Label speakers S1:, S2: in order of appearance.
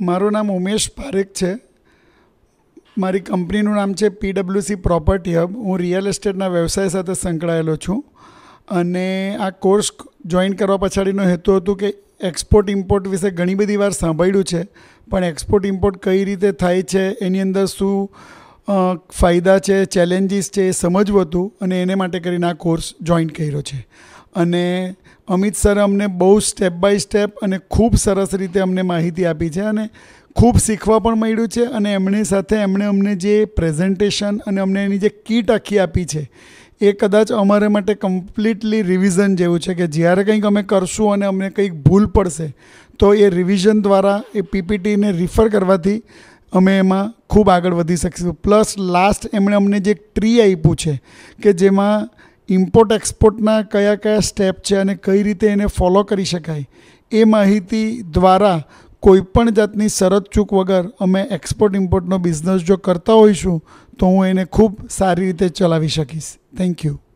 S1: મારું નામ ઉમેશ પારેખ છે મારી કંપનીનું નામ છે પીડબ્લ્યુસી પ્રોપર્ટી હબ હું રિયલ એસ્ટેટના વ્યવસાય સાથે સંકળાયેલો છું અને આ કોર્સ જોઈન કરવા પછાડીનો હેતુ હતો કે એક્સપોર્ટ ઇમ્પોર્ટ વિશે ઘણી બધી વાર સાંભળ્યું છે પણ એક્સપોર્ટ ઇમ્પોર્ટ કઈ રીતે થાય છે એની અંદર શું ફાયદા છે ચેલેન્જીસ છે એ સમજવું હતું અને એને માટે કરીને આ કોર્સ જોઈન કર્યો છે અને અમિત સર અમને બહુ સ્ટેપ બાય સ્ટેપ અને ખૂબ સરસ રીતે અમને માહિતી આપી છે અને ખૂબ શીખવા પણ મળ્યું છે અને એમની સાથે એમણે અમને જે પ્રેઝન્ટેશન અને અમને એની જે કીટ આખી આપી છે એ કદાચ અમારે માટે કમ્પ્લીટલી રિવિઝન જેવું છે કે જ્યારે કંઈક અમે કરશું અને અમને કંઈક ભૂલ પડશે તો એ રિવિઝન દ્વારા એ પીપીટીને રિફર કરવાથી અમે એમાં ખૂબ આગળ વધી શકીશું પ્લસ લાસ્ટ એમણે અમને જે ટ્રી આપ્યું છે કે જેમાં ઇમ્પોર્ટ એક્સપોર્ટના કયા કયા સ્ટેપ છે અને કઈ રીતે એને ફોલો કરી શકાય એ માહિતી દ્વારા કોઈપણ જાતની શરત ચૂક વગર અમે એક્સપોર્ટ ઇમ્પોર્ટનો બિઝનેસ જો કરતા હોઈશું તો હું એને ખૂબ સારી રીતે ચલાવી શકીશ થેન્ક યુ